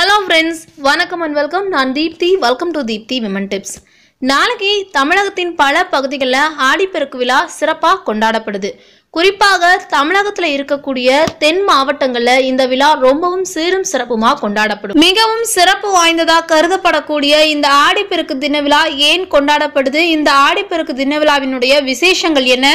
hello friends வணக்கம் and welcome நான் Deepthi welcome to Deepthi women tips நாளைக்கு தமிழகத்தின் பல பகுதிகளில் ஆடிப்பெருக்கு விழா சிறப்பாக கொண்டாடப்படுது குறிப்பாக தமிழகத்தில் இருக்கக்கூடிய தென் மாவட்டங்களில் இந்த விழா ரொம்பவும் சீரும் சிறப்புமாக கொண்டாடப்படும் மிகவும் சிறப்பு வாய்ந்ததாக கருதப்படக்கூடிய இந்த ஆடிப்பெருக்கு தின விழா ஏன் கொண்டாடப்படுது இந்த ஆடிப்பெருக்கு தின விழாவினுடைய விசேஷங்கள் என்ன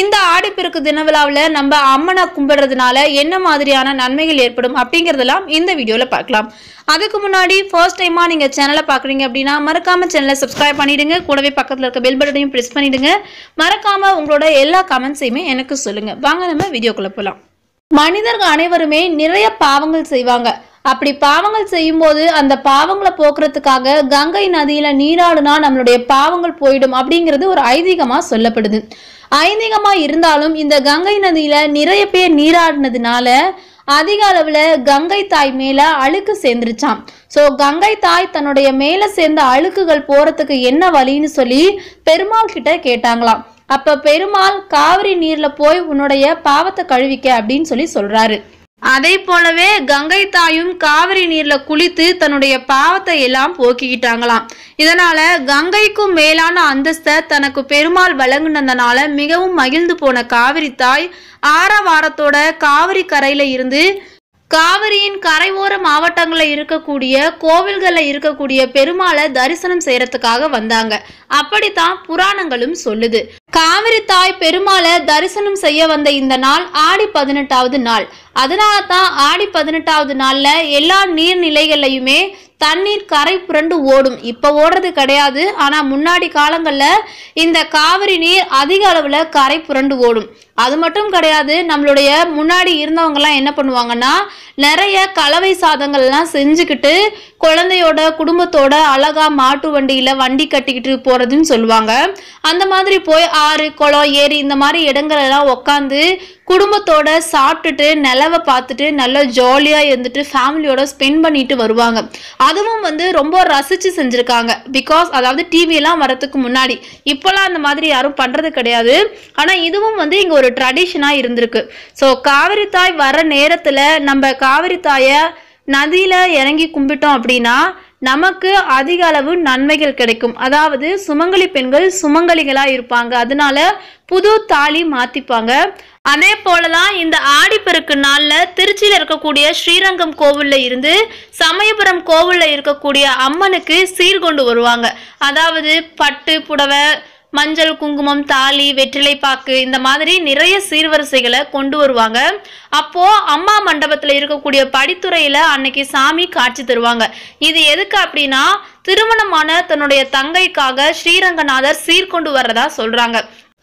இந்த ஆடிப்பெருக்கு தின விழாவில நம்ம அம்மனை கும்பிடுறதுனால என்ன மாதிரியான நன்மைகள் ஏற்படும் அப்படிங்கிறதெல்லாம் இந்த வீடியோவில் பார்க்கலாம் அதுக்கு முன்னாடி ஃபர்ஸ்ட் டைமாக நீங்கள் சேனலை பார்க்குறீங்க அப்படின்னா மறக்காமல் சேனலை சப்ஸ்கிரைப் பண்ணிவிடுங்க கூடவே பக்கத்தில் இருக்க பெல் பட்டனையும் ப்ரெஸ் பண்ணிவிடுங்க மறக்காமல் உங்களோட எல்லா கமெண்ட்ஸையுமே எனக்கு சொல்லுங்கள் வாங்க நம்ம வீடியோக்குள்ளே போகலாம் மனிதர்கள் அனைவருமே நிறைய பாவங்கள் செய்வாங்க அப்படி பாவங்கள் செய்யும்போது அந்த பாவங்களை போக்குறதுக்காக கங்கை நதியில நீராடுனா நம்மளுடைய பாவங்கள் போயிடும் அப்படிங்கிறது ஒரு ஐதீகமா சொல்லப்படுது ஐதீகமா இருந்தாலும் இந்த கங்கை நதியில நிறைய பேர் நீராடினதுனால அதிக அளவுல கங்கை தாய் மேல அழுக்கு சேர்ந்துருச்சான் ஸோ கங்கை தாய் தன்னுடைய மேல சேர்ந்த அழுக்குகள் போறதுக்கு என்ன வழின்னு சொல்லி பெருமாள் கிட்ட கேட்டாங்களாம் அப்ப பெருமாள் காவிரி நீர்ல போய் உன்னுடைய பாவத்தை கழுவிக்க அப்படின்னு சொல்லி சொல்றாரு அதே போலவே கங்கை தாயும் காவிரி நீர்ல குளித்து தன்னுடைய பாவத்தை எல்லாம் போக்கிக்கிட்டாங்களாம் இதனால கங்கைக்கும் மேலான அந்தஸ்தை தனக்கு பெருமாள் வழங்கினதுனால மிகவும் மகிழ்ந்து போன காவிரி தாய் ஆரவாரத்தோட காவிரி கரையில இருந்து காவிரியின் கரையோர மாவட்டங்களில் இருக்கக்கூடிய கோவில்களில் இருக்கக்கூடிய பெருமாளை தரிசனம் செய்யறதுக்காக வந்தாங்க அப்படித்தான் புராணங்களும் சொல்லுது காவிரி தாய் பெருமாளை தரிசனம் செய்ய வந்த இந்த நாள் ஆடி பதினெட்டாவது நாள் அதனால தான் ஆடி பதினெட்டாவது நாளில் எல்லா நீர்நிலைகள்லையுமே தண்ணீர் கரை புரண்டு ஓடும் இப்போ ஓடுறது கிடையாது ஆனால் முன்னாடி காலங்களில் இந்த காவிரி நீர் அதிக அளவில் கரை புரண்டு ஓடும் அது மட்டும் கிடையாது நம்மளுடைய முன்னாடி இருந்தவங்கலாம் என்ன பண்ணுவாங்கன்னா நிறைய கலவை சாதங்கள்லாம் செஞ்சுக்கிட்டு குழந்தையோட குடும்பத்தோட அழகாக மாட்டு வண்டியில் வண்டி கட்டிக்கிட்டு போகிறதுன்னு சொல்லுவாங்க அந்த மாதிரி போய் ஆறு குளம் ஏரி இந்த மாதிரி இடங்களெல்லாம் உட்காந்து குடும்பத்தோட சாப்பிட்டுட்டு நிலவை பார்த்துட்டு நல்லா ஜாலியாக இருந்துட்டு ஃபேமிலியோட ஸ்பெண்ட் பண்ணிட்டு வருவாங்க அதுவும் வந்து ரொம்ப ரசித்து செஞ்சுருக்காங்க பிகாஸ் அதாவது டிவியெல்லாம் வரத்துக்கு முன்னாடி இப்போல்லாம் அந்த மாதிரி யாரும் பண்ணுறது கிடையாது ஆனால் இதுவும் வந்து இங்கே ஒரு ட்ரெடிஷனாக இருந்திருக்கு ஸோ காவிரி தாய் வர நேரத்தில் நம்ம காவிரி தாயை நதியில் இறங்கி கும்பிட்டோம் அப்படின்னா நமக்கு அதிக அளவு நன்மைகள் கிடைக்கும் அதாவது சுமங்கலி பெண்கள் சுமங்கலிகளாக இருப்பாங்க அதனால புது தாலி மாற்றிப்பாங்க அதே போலதான் இந்த ஆடிப்பெருக்கு நாளில் திருச்சியில் இருக்கக்கூடிய ஸ்ரீரங்கம் கோவிலில் இருந்து சமயபுரம் கோவிலில் இருக்கக்கூடிய அம்மனுக்கு சீர் கொண்டு வருவாங்க அதாவது பட்டு புடவை மஞ்சள் குங்குமம் தாலி வெற்றிலை பாக்கு இந்த மாதிரி நிறைய சீர்வரிசைகளை கொண்டு வருவாங்க அப்போ அம்மா மண்டபத்தில் இருக்கக்கூடிய படித்துறையில் அன்னைக்கு சாமி காட்சி தருவாங்க இது எதுக்கு அப்படின்னா திருமணமான தன்னுடைய தங்கைக்காக ஸ்ரீரங்கநாதர் சீர்கொண்டு வர்றதா சொல்றாங்க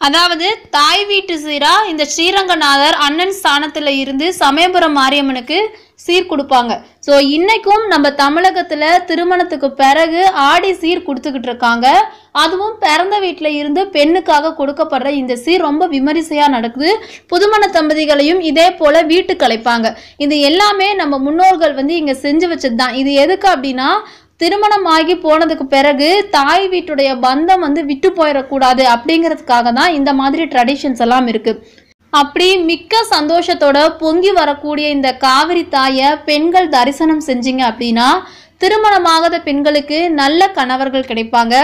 அதாவது தாய் வீட்டு சீரா இந்த ஸ்ரீரங்கநாதர் அண்ணன் ஸ்தானத்தில் இருந்து சமயபுரம் மாரியம்மனுக்கு சீர் கொடுப்பாங்க ஸோ இன்னைக்கும் நம்ம தமிழகத்தில் திருமணத்துக்கு பிறகு ஆடி சீர் கொடுத்துக்கிட்டு இருக்காங்க அதுவும் பிறந்த வீட்டில் இருந்து பெண்ணுக்காக கொடுக்கப்படுற இந்த சீர் ரொம்ப விமரிசையாக நடக்குது புதுமண தம்பதிகளையும் இதே போல் வீட்டு கலைப்பாங்க இது எல்லாமே நம்ம முன்னோர்கள் வந்து இங்கே செஞ்சு வச்சது தான் இது எதுக்கு அப்படின்னா திருமணம் ஆகி போனதுக்கு பிறகு தாய் வீட்டுடைய பந்தம் வந்து விட்டு போயிடக்கூடாது அப்படிங்கிறதுக்காக தான் இந்த மாதிரி ட்ரெடிஷன்ஸ் எல்லாம் இருக்குது அப்படி மிக்க சந்தோஷத்தோட பொங்கி வரக்கூடிய இந்த காவிரி தாயை பெண்கள் தரிசனம் செஞ்சீங்க அப்படின்னா திருமணமாகாத பெண்களுக்கு நல்ல கணவர்கள் கிடைப்பாங்க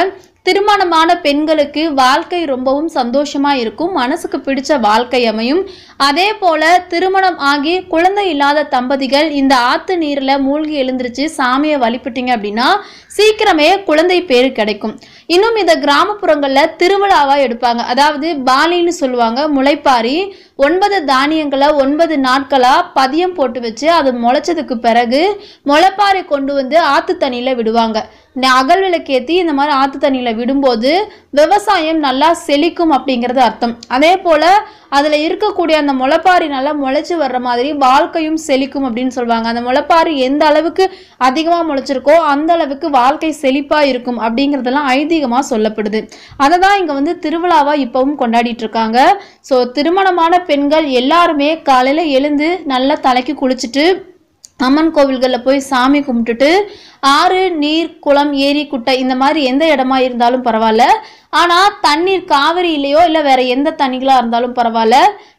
திருமணமான பெண்களுக்கு வாழ்க்கை ரொம்பவும் சந்தோஷமா இருக்கும் மனசுக்கு பிடிச்ச வாழ்க்கை அமையும் அதே போல திருமணம் ஆகி குழந்தை இல்லாத தம்பதிகள் இந்த ஆத்து நீரில் மூழ்கி எழுந்திருச்சு சாமியை வழிபட்டீங்க அப்படின்னா சீக்கிரமே குழந்தை பேர் கிடைக்கும் இன்னும் இந்த கிராமப்புறங்களில் திருவிழாவாக எடுப்பாங்க அதாவது பாலின்னு சொல்லுவாங்க முளைப்பாரி ஒன்பது தானியங்களை ஒன்பது நாட்களாக பதியம் போட்டு வச்சு அது முளைச்சதுக்கு பிறகு முளைப்பாறை கொண்டு வந்து ஆற்று தண்ணியில் விடுவாங்க அகல் விளக்கேற்றி இந்த மாதிரி ஆற்று தண்ணியில் விடும்போது விவசாயம் நல்லா செழிக்கும் அப்படிங்கிறது அர்த்தம் அதே போல் அதில் இருக்கக்கூடிய அந்த முளைப்பாரி நல்லா முளைச்சி வர்ற மாதிரி வாழ்க்கையும் செழிக்கும் அப்படின்னு சொல்லுவாங்க அந்த முளைப்பாரி எந்த அளவுக்கு அதிகமாக முளைச்சிருக்கோ அந்த அளவுக்கு வாழ்க்கை செழிப்பாக இருக்கும் அப்படிங்கிறதெல்லாம் ஐதீகமாக சொல்லப்படுது அதை தான் இங்கே வந்து திருவிழாவாக இப்போவும் கொண்டாடிட்டு இருக்காங்க ஸோ திருமணமான பெண்கள் எல்லாருமே காலையில் எழுந்து நல்லா தலைக்கு குளிச்சுட்டு அம்மன் கோவில்களில் போய் சாமி கும்பிட்டுட்டு ஆறு நீர் குளம் ஏரி குட்டை இந்த மாதிரி எந்த இடமா இருந்தாலும் பரவாயில்ல ஆனால் தண்ணீர் இல்லையோ இல்லை வேற எந்த தண்ணிகளாக இருந்தாலும் பரவாயில்ல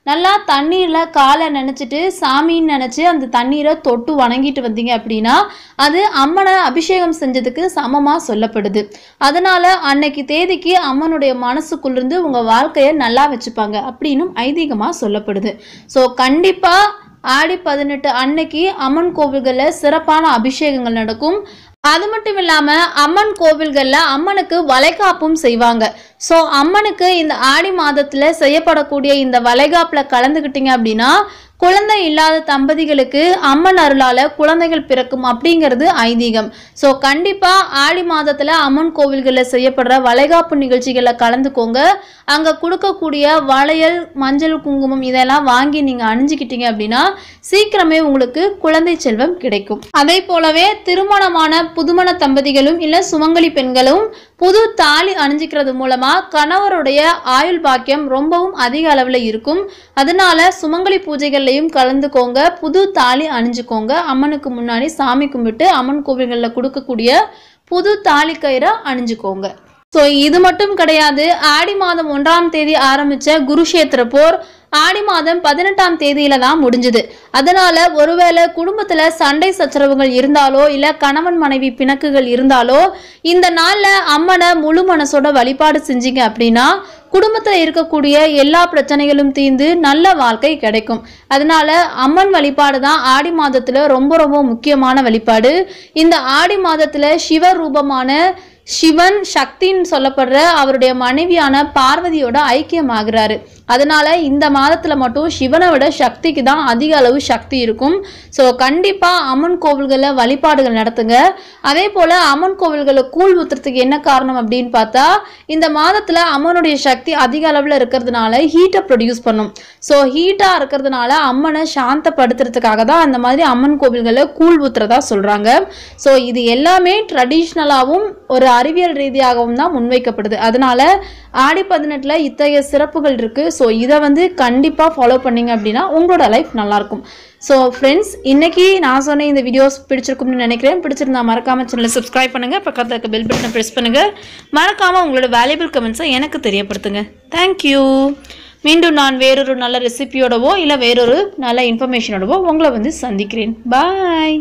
நல்லா தண்ணீரில் காலை நினச்சிட்டு சாமின்னு நினச்சி அந்த தண்ணீரை தொட்டு வணங்கிட்டு வந்தீங்க அப்படின்னா அது அம்மனை அபிஷேகம் செஞ்சதுக்கு சமமாக சொல்லப்படுது அதனால் அன்னைக்கு தேதிக்கு அம்மனுடைய மனசுக்குள்ளிருந்து உங்கள் வாழ்க்கையை நல்லா வச்சுப்பாங்க அப்படின்னும் ஐதீகமாக சொல்லப்படுது ஸோ கண்டிப்பாக ஆடி பதினெட்டு அன்னைக்கு அம்மன் கோவில்களில் சிறப்பான அபிஷேகங்கள் நடக்கும் அது மட்டும் இல்லாமல் அம்மன் கோவில்களில் அம்மனுக்கு வளைகாப்பும் செய்வாங்க ஸோ அம்மனுக்கு இந்த ஆடி மாதத்தில் செய்யப்படக்கூடிய இந்த வளைகாப்பில் கலந்துக்கிட்டீங்க அப்படின்னா குழந்தை இல்லாத தம்பதிகளுக்கு அம்மன் அருளால் குழந்தைகள் பிறக்கும் அப்படிங்கிறது ஐதீகம் ஸோ கண்டிப்பாக ஆடி மாதத்தில் அம்மன் கோவில்களில் செய்யப்படுற வளைகாப்பு நிகழ்ச்சிகளில் கலந்துக்கோங்க அங்கே கொடுக்கக்கூடிய வளையல் மஞ்சள் குங்குமம் இதெல்லாம் வாங்கி நீங்கள் அணிஞ்சிக்கிட்டீங்க அப்படின்னா சீக்கிரமே உங்களுக்கு குழந்தை செல்வம் கிடைக்கும் அதே போலவே திருமணமான புதுமண தம்பதிகளும் இல்லை சுமங்கலி பெண்களும் புது தாலி அணிஞ்சிக்கிறது மூலமா கணவருடைய ஆயுள் பாக்கியம் ரொம்பவும் அதிக அளவில் இருக்கும் அதனால சுமங்கலி பூஜைகள்லையும் கலந்துக்கோங்க புது தாலி அணிஞ்சுக்கோங்க அம்மனுக்கு முன்னாடி சாமி கும்பிட்டு அம்மன் கோவில்களில் கொடுக்கக்கூடிய புது தாலி கயிறை அணிஞ்சுக்கோங்க ஸோ இது மட்டும் கிடையாது ஆடி மாதம் ஒன்றாம் தேதி ஆரம்பித்த குருஷேத்திர போர் ஆடி மாதம் பதினெட்டாம் தேதியில தான் முடிஞ்சது அதனால ஒருவேளை குடும்பத்துல சண்டை சச்சரவுகள் இருந்தாலோ இல்ல கணவன் மனைவி பிணக்குகள் இருந்தாலோ இந்த நாள்ல அம்மனை முழு மனசோட வழிபாடு செஞ்சீங்க அப்படின்னா குடும்பத்தில் இருக்கக்கூடிய எல்லா பிரச்சனைகளும் தீர்ந்து நல்ல வாழ்க்கை கிடைக்கும் அதனால அம்மன் வழிபாடு தான் ஆடி மாதத்தில் ரொம்ப ரொம்ப முக்கியமான வழிபாடு இந்த ஆடி மாதத்தில் சிவ ரூபமான சிவன் சக்தின்னு சொல்லப்படுற அவருடைய மனைவியான பார்வதியோட ஐக்கியமாகிறாரு அதனால இந்த மாதத்துல மட்டும் சிவனை விட சக்திக்கு தான் அதிக அளவு சக்தி இருக்கும் ஸோ கண்டிப்பா அம்மன் கோவில்களில் வழிபாடுகள் நடத்துங்க அதே போல அம்மன் கோவில்களில் கூழ் ஊத்துறதுக்கு என்ன காரணம் அப்படின்னு பார்த்தா இந்த மாதத்துல அம்மனுடைய சக்தி அதிக அளவில் இருக்கிறதுனால ஹீட்டை ப்ரொடியூஸ் பண்ணும் ஸோ ஹீட்டா இருக்கிறதுனால அம்மனை சாந்தப்படுத்துறதுக்காக தான் அந்த மாதிரி அம்மன் கோவில்களை கூழ் ஊத்துறதா சொல்றாங்க ஸோ இது எல்லாமே ட்ரெடிஷ்னலாகவும் ஒரு அறிவியல் ரீதியாகவும் தான் முன்வைக்கப்படுது அதனால ஆடி பதினெட்டில் இத்தகைய சிறப்புகள் இருக்குது ஸோ இதை வந்து கண்டிப்பாக ஃபாலோ பண்ணிங்க அப்படின்னா உங்களோட லைஃப் நல்லாயிருக்கும் ஸோ ஃப்ரெண்ட்ஸ் இன்றைக்கி நான் சொன்ன இந்த வீடியோஸ் பிடிச்சிருக்கும்னு நினைக்கிறேன் பிடிச்சிருந்தா மறக்காமல் சேனலில் சப்ஸ்கிரைப் பண்ணுங்கள் பக்கத்தில் இருக்க பெல் பட்டனை ப்ரெஸ் பண்ணுங்கள் மறக்காமல் உங்களோட வேல்யூபிள் கமெண்ட்ஸை எனக்கு தெரியப்படுத்துங்க தேங்க்யூ மீண்டும் நான் வேறொரு நல்ல ரெசிபியோடவோ இல்லை வேறொரு நல்ல இன்ஃபர்மேஷனோடவோ உங்களை வந்து சந்திக்கிறேன் பாய்